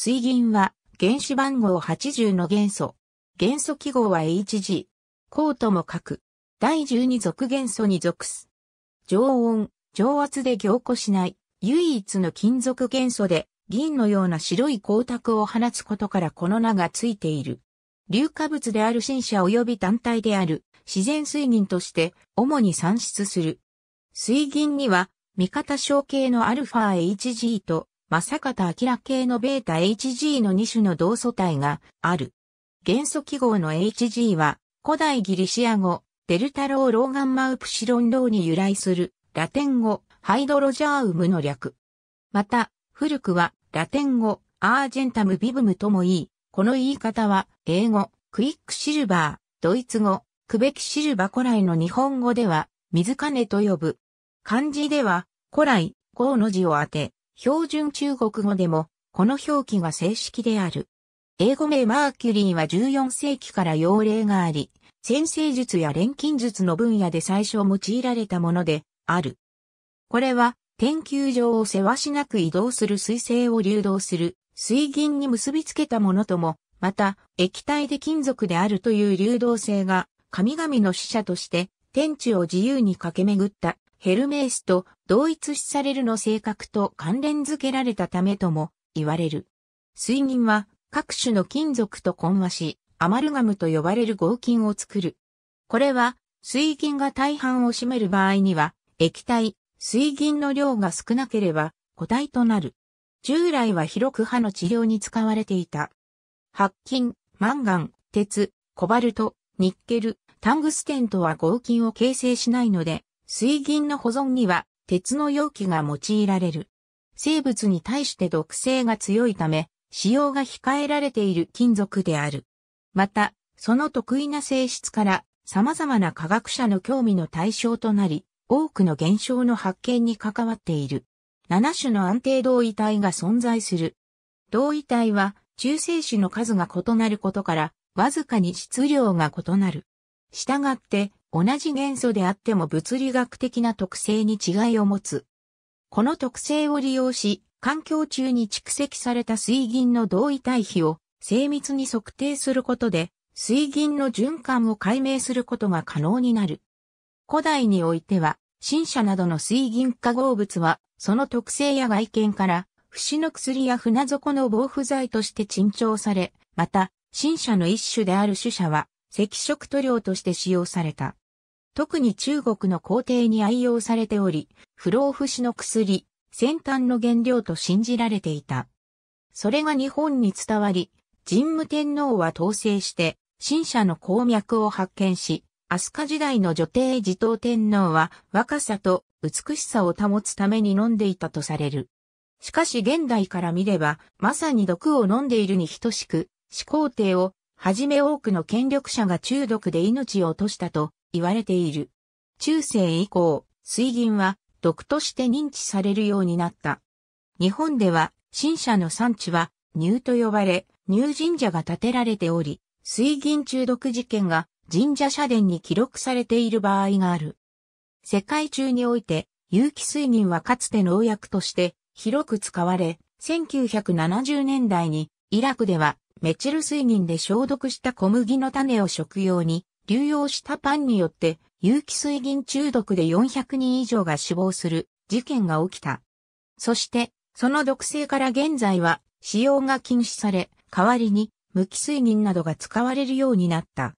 水銀は原子番号80の元素。元素記号は HG。コートもく。第12属元素に属す。常温、常圧で凝固しない、唯一の金属元素で、銀のような白い光沢を放つことからこの名がついている。硫化物である新車及び単体である自然水銀として主に産出する。水銀には味方小系の αHG と正方明系のベータ HG の2種の同素体がある。元素記号の HG は古代ギリシア語、デルタローローガンマウプシロンローに由来するラテン語、ハイドロジャーウムの略。また、古くはラテン語、アージェンタムビブムともいい。この言い方は、英語、クイックシルバー、ドイツ語、クベキシルバ古来の日本語では、水金と呼ぶ。漢字では、古来、号の字を当て、標準中国語でも、この表記が正式である。英語名マーキュリーは14世紀から用例があり、先生術や錬金術の分野で最初用いられたものである。これは、天球上をせわしなく移動する水星を流動する水銀に結びつけたものとも、また、液体で金属であるという流動性が、神々の使者として、天地を自由に駆け巡ったヘルメースと同一視されるの性格と関連づけられたためとも言われる。水銀は各種の金属と混和し、アマルガムと呼ばれる合金を作る。これは水銀が大半を占める場合には、液体、水銀の量が少なければ固体となる。従来は広く歯の治療に使われていた。白金、マンガン、鉄、コバルト、ニッケル、タングステンとは合金を形成しないので、水銀の保存には鉄の容器が用いられる。生物に対して毒性が強いため、使用が控えられている金属である。また、その得意な性質から様々な科学者の興味の対象となり、多くの現象の発見に関わっている。7種の安定同位体が存在する。同位体は中性子の数が異なることから、わずかに質量が異なる。したがって、同じ元素であっても物理学的な特性に違いを持つ。この特性を利用し、環境中に蓄積された水銀の同位対比を精密に測定することで、水銀の循環を解明することが可能になる。古代においては、新車などの水銀化合物は、その特性や外見から、節の薬や船底の防腐剤として珍重され、また、新車の一種である主車は、赤色塗料として使用された。特に中国の皇帝に愛用されており、不老不死の薬、先端の原料と信じられていた。それが日本に伝わり、神武天皇は統制して、新社の鉱脈を発見し、飛鳥時代の女帝持統天皇は若さと美しさを保つために飲んでいたとされる。しかし現代から見れば、まさに毒を飲んでいるに等しく、始皇帝をはじめ多くの権力者が中毒で命を落としたと言われている。中世以降、水銀は毒として認知されるようになった。日本では、新社の産地は、乳と呼ばれ、乳神社が建てられており、水銀中毒事件が神社社殿に記録されている場合がある。世界中において、有機水銀はかつて農薬として広く使われ、1970年代にイラクではメチル水銀で消毒した小麦の種を食用に流用したパンによって有機水銀中毒で400人以上が死亡する事件が起きた。そして、その毒性から現在は使用が禁止され、代わりに無機水銀などが使われるようになった。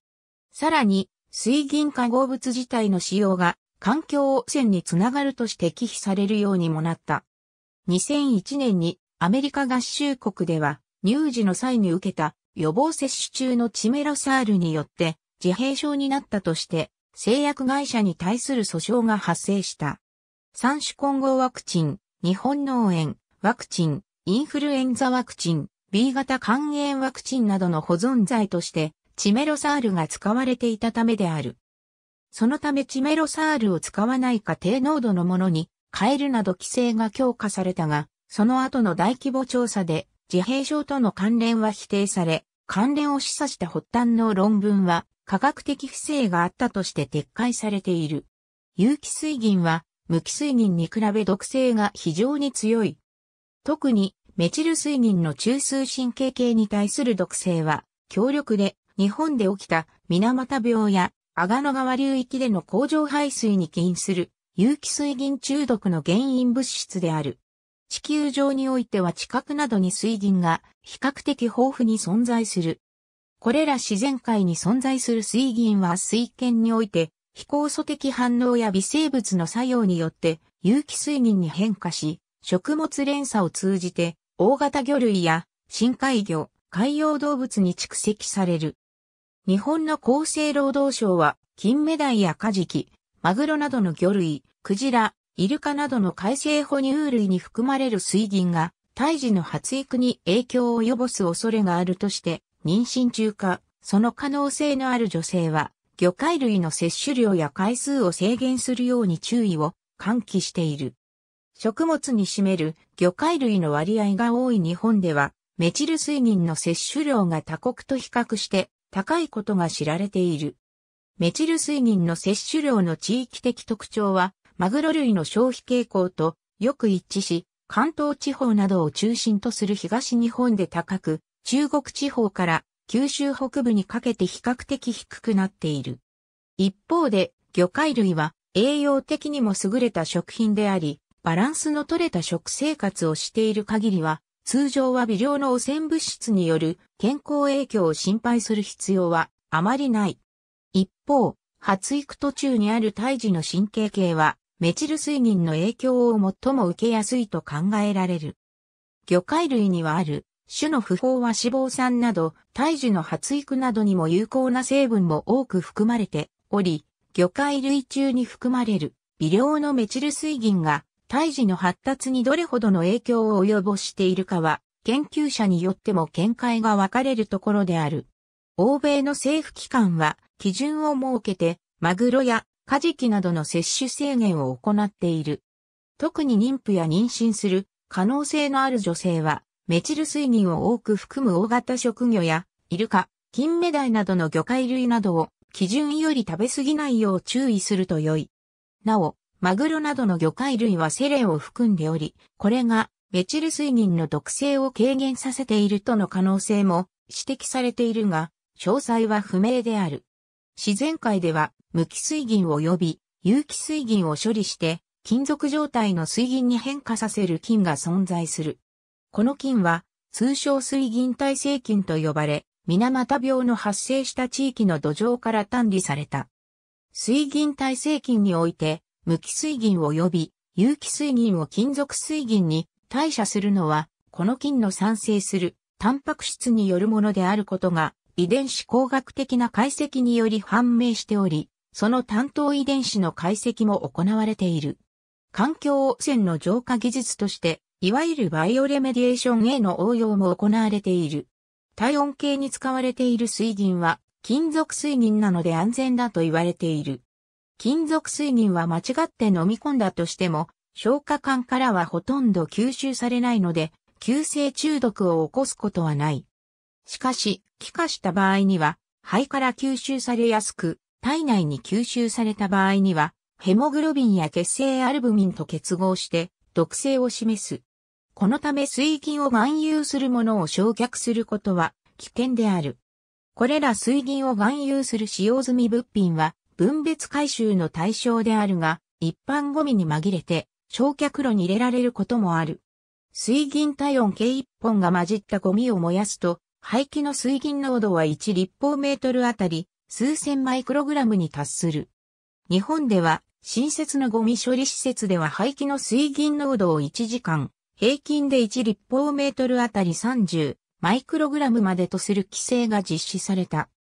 さらに、水銀化合物自体の使用が環境汚染につながるとして忌避されるようにもなった。2001年にアメリカ合衆国では乳児の際に受けた予防接種中のチメロサールによって自閉症になったとして、製薬会社に対する訴訟が発生した。三種混合ワクチン、日本農園、ワクチン、インフルエンザワクチン、B 型肝炎ワクチンなどの保存剤として、チメロサールが使われていたためである。そのためチメロサールを使わないか低濃度のものに変えるなど規制が強化されたが、その後の大規模調査で自閉症との関連は否定され、関連を示唆した発端の論文は科学的不正があったとして撤回されている。有機水銀は無機水銀に比べ毒性が非常に強い。特にメチル水銀の中枢神経系に対する毒性は強力で日本で起きた水俣病や阿賀野川流域での工場排水に起因する有機水銀中毒の原因物質である。地球上においては地殻などに水銀が比較的豊富に存在する。これら自然界に存在する水銀は水圏において、非酵素的反応や微生物の作用によって有機水銀に変化し、食物連鎖を通じて大型魚類や深海魚、海洋動物に蓄積される。日本の厚生労働省は、金目鯛やカジキ、マグロなどの魚類、クジラ、イルカなどの海生哺乳類に含まれる水銀が、胎児の発育に影響を及ぼす恐れがあるとして、妊娠中か、その可能性のある女性は、魚介類の摂取量や回数を制限するように注意を喚起している。食物に占める魚介類の割合が多い日本では、メチル水銀の摂取量が他国と比較して高いことが知られている。メチル水銀の摂取量の地域的特徴は、マグロ類の消費傾向とよく一致し、関東地方などを中心とする東日本で高く、中国地方から九州北部にかけて比較的低くなっている。一方で、魚介類は栄養的にも優れた食品であり、バランスの取れた食生活をしている限りは、通常は微量の汚染物質による健康影響を心配する必要はあまりない。一方、発育途中にある胎児の神経系は、メチル水銀の影響を最も受けやすいと考えられる。魚介類にはある種の不法は脂肪酸など、胎児の発育などにも有効な成分も多く含まれており、魚介類中に含まれる微量のメチル水銀が胎児の発達にどれほどの影響を及ぼしているかは、研究者によっても見解が分かれるところである。欧米の政府機関は基準を設けて、マグロやカジキなどの摂取制限を行っている。特に妊婦や妊娠する可能性のある女性は、メチル水銀を多く含む大型食魚や、イルカ、キンメダイなどの魚介類などを基準より食べ過ぎないよう注意すると良い。なお、マグロなどの魚介類はセレンを含んでおり、これがメチル水銀の毒性を軽減させているとの可能性も指摘されているが、詳細は不明である。自然界では無機水銀呼び有機水銀を処理して金属状態の水銀に変化させる菌が存在する。この菌は、通称水銀耐性菌と呼ばれ、水俣病の発生した地域の土壌から単理された。水銀耐性菌において、無機水銀及び有機水銀を金属水銀に代謝するのは、この菌の産生するタンパク質によるものであることが、遺伝子工学的な解析により判明しており、その担当遺伝子の解析も行われている。環境汚染の浄化技術として、いわゆるバイオレメディエーションへの応用も行われている。体温計に使われている水銀は金属水銀なので安全だと言われている。金属水銀は間違って飲み込んだとしても、消化管からはほとんど吸収されないので、急性中毒を起こすことはない。しかし、気化した場合には、肺から吸収されやすく、体内に吸収された場合には、ヘモグロビンや血清アルブミンと結合して、毒性を示す。このため水銀を含有するものを焼却することは危険である。これら水銀を含有する使用済み物品は分別回収の対象であるが、一般ゴミに紛れて焼却炉に入れられることもある。水銀体温計1本が混じったゴミを燃やすと、排気の水銀濃度は1立方メートルあたり数千マイクログラムに達する。日本では新設のゴミ処理施設では排気の水銀濃度を1時間平均で1立方メートルあたり30マイクログラムまでとする規制が実施された。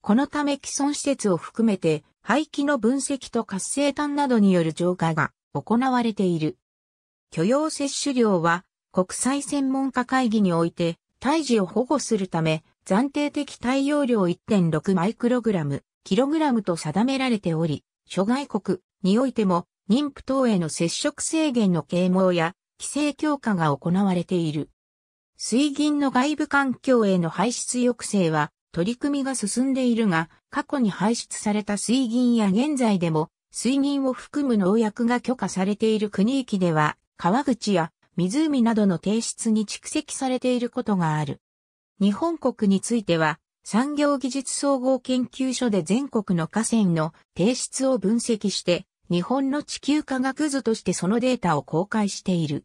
このため既存施設を含めて排気の分析と活性炭などによる浄化が行われている。許容摂取量は国際専門家会議において胎児を保護するため暫定的対容量1.6マイクログラム、キログラムと定められており、諸外国においても妊婦等への接触制限の啓蒙や規制強化が行われている。水銀の外部環境への排出抑制は取り組みが進んでいるが、過去に排出された水銀や現在でも水銀を含む農薬が許可されている国域では、川口や湖などの提出に蓄積されていることがある。日本国については、産業技術総合研究所で全国の河川の提出を分析して、日本の地球科学図としてそのデータを公開している。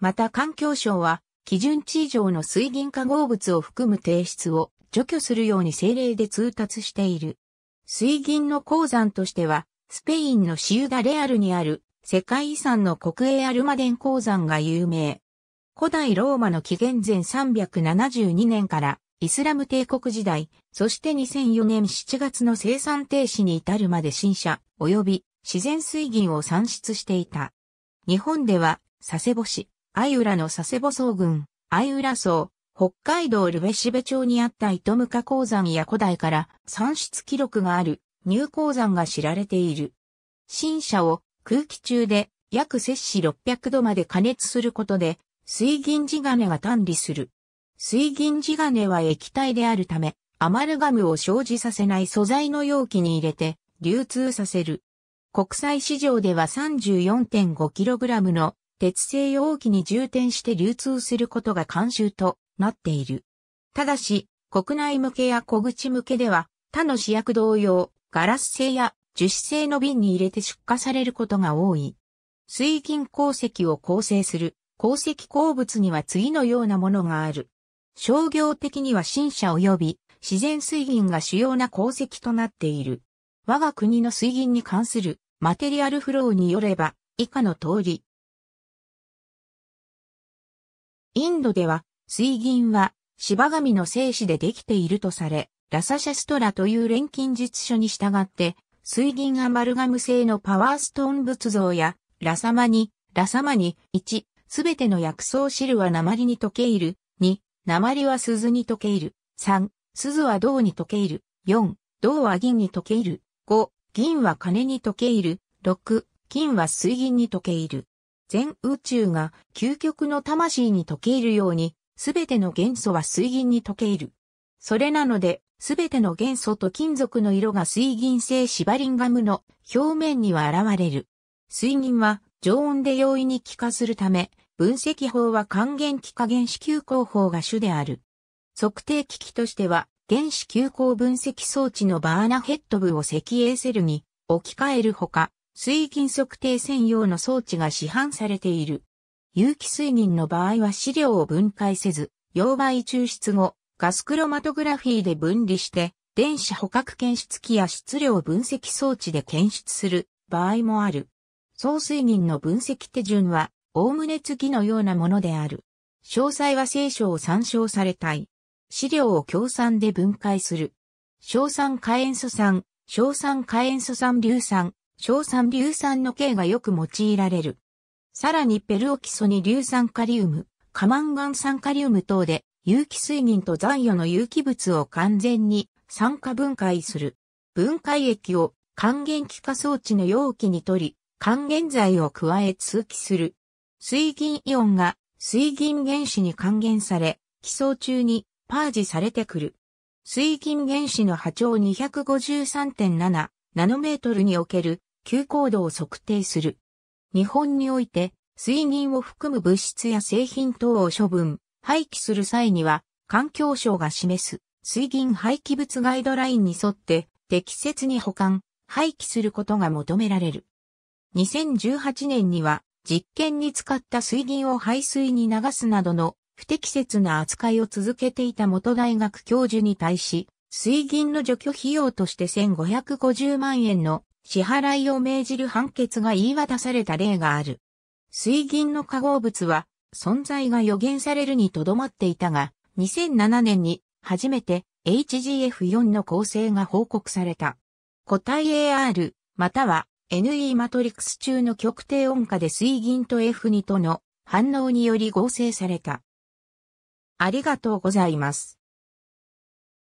また環境省は、基準値以上の水銀化合物を含む提出を除去するように政令で通達している。水銀の鉱山としては、スペインのシウダレアルにある世界遺産の国営アルマデン鉱山が有名。古代ローマの紀元前372年からイスラム帝国時代、そして2004年7月の生産停止に至るまで新車、及び自然水銀を産出していた。日本では、佐世保市、相浦の佐世保総群、相浦層、北海道留辺部町にあった糸無価鉱山や古代から産出記録がある乳鉱山が知られている。新車を空気中で約摂氏600度まで加熱することで水銀地金が単理する。水銀地金は液体であるため、アマルガムを生じさせない素材の容器に入れて流通させる。国際市場では 34.5kg の鉄製容器に充填して流通することが慣習となっている。ただし、国内向けや小口向けでは他の試薬同様、ガラス製や樹脂製の瓶に入れて出荷されることが多い。水銀鉱石を構成する鉱石鉱物には次のようなものがある。商業的には新車及び自然水銀が主要な鉱石となっている。我が国の水銀に関するマテリアルフローによれば、以下の通り。インドでは、水銀は、芝神の精子でできているとされ、ラサシャストラという錬金術書に従って、水銀アマルガム製のパワーストーン仏像や、ラサマニ、ラサマニ、1、すべての薬草汁は鉛に溶け入る、2、鉛は鈴に溶け入る、3、鈴は銅に溶け入る、4、銅は銀に溶け入る、5、銀は金に溶け入る。6、金は水銀に溶け入る。全宇宙が究極の魂に溶け入るように、すべての元素は水銀に溶け入る。それなので、すべての元素と金属の色が水銀製シバリンガムの表面には現れる。水銀は常温で容易に気化するため、分析法は還元気化原子球工法が主である。測定機器としては、原子急行分析装置のバーナヘッド部を赤英セルに置き換えるほか、水銀測定専用の装置が市販されている。有機水銀の場合は資料を分解せず、溶媒抽出後、ガスクロマトグラフィーで分離して、電子捕獲検出器や質量分析装置で検出する場合もある。総水銀の分析手順は、おおむね次のようなものである。詳細は聖書を参照されたい。資料を強酸で分解する。硝酸化塩素酸、硝酸化塩素酸硫酸、硝酸硫酸の形がよく用いられる。さらにペルオキソに硫酸カリウム、カマンガン酸カリウム等で有機水銀と残余の有機物を完全に酸化分解する。分解液を還元気化装置の容器に取り、還元剤を加え通気する。水銀イオンが水銀原子に還元され、基礎中にパージされてくる。水銀原子の波長253.7ナノメートルにおける急高度を測定する。日本において水銀を含む物質や製品等を処分、廃棄する際には環境省が示す水銀廃棄物ガイドラインに沿って適切に保管、廃棄することが求められる。2018年には実験に使った水銀を排水に流すなどの不適切な扱いを続けていた元大学教授に対し、水銀の除去費用として1550万円の支払いを命じる判決が言い渡された例がある。水銀の化合物は存在が予言されるにとどまっていたが、2007年に初めて HGF4 の構成が報告された。固体 AR または NE マトリクス中の極低温化で水銀と F2 との反応により合成された。ありがとうございます。